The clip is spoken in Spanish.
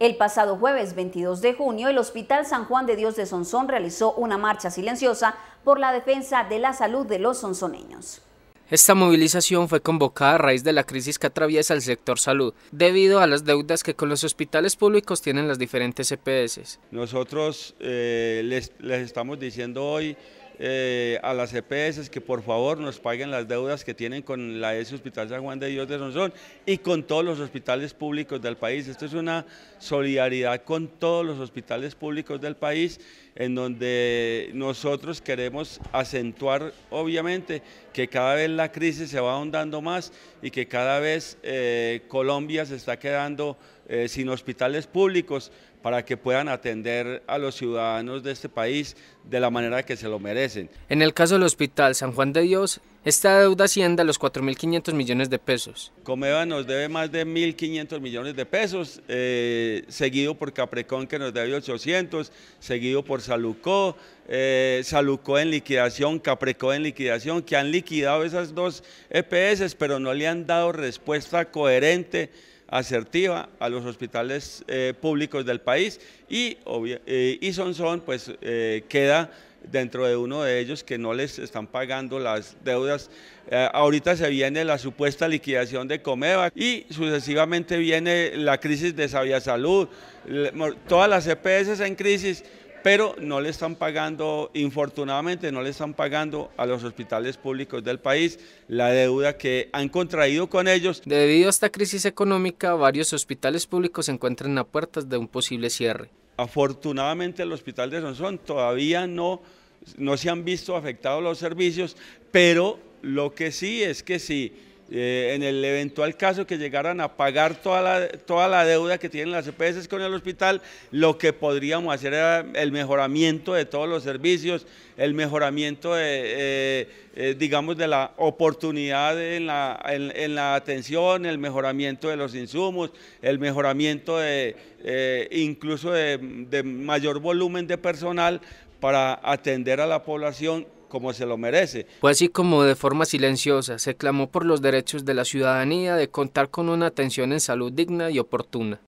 El pasado jueves 22 de junio, el Hospital San Juan de Dios de Sonsón realizó una marcha silenciosa por la defensa de la salud de los sonsoneños. Esta movilización fue convocada a raíz de la crisis que atraviesa el sector salud, debido a las deudas que con los hospitales públicos tienen las diferentes EPS. Nosotros eh, les estamos diciendo hoy eh, a las EPS que por favor nos paguen las deudas que tienen con la ES Hospital San Juan de Dios de Sonsón y con todos los hospitales públicos del país. Esto es una solidaridad con todos los hospitales públicos del país en donde nosotros queremos acentuar obviamente que cada vez la crisis se va ahondando más y que cada vez eh, Colombia se está quedando eh, sin hospitales públicos, para que puedan atender a los ciudadanos de este país de la manera que se lo merecen. En el caso del Hospital San Juan de Dios, esta deuda asciende a los 4.500 millones de pesos. Comeva nos debe más de 1.500 millones de pesos, eh, seguido por Caprecón que nos debe 800, seguido por Salucó, eh, Salucó en liquidación, Caprecó en liquidación, que han liquidado esas dos EPS, pero no le han dado respuesta coherente asertiva a los hospitales eh, públicos del país y, obvia, eh, pues eh, queda dentro de uno de ellos que no les están pagando las deudas. ahorita se viene la supuesta liquidación de Comeva y sucesivamente viene la crisis de Sabia Salud, todas las EPS en crisis pero no le están pagando, infortunadamente no le están pagando a los hospitales públicos del país la deuda que han contraído con ellos. Debido a esta crisis económica, varios hospitales públicos se encuentran a puertas de un posible cierre. Afortunadamente el hospital de Sonsón todavía no, no se han visto afectados los servicios, pero lo que sí es que sí eh, en el eventual caso que llegaran a pagar toda la, toda la deuda que tienen las EPS con el hospital, lo que podríamos hacer era el mejoramiento de todos los servicios, el mejoramiento de, eh, eh, digamos, de la oportunidad en la, atención, el mejoramiento de los insumos, el mejoramiento de, incluso de mayor volumen de personal para atender a la población como se lo merece. Fue pues así como de forma silenciosa se clamó por los derechos de la ciudadanía de contar con una atención en salud digna y oportuna.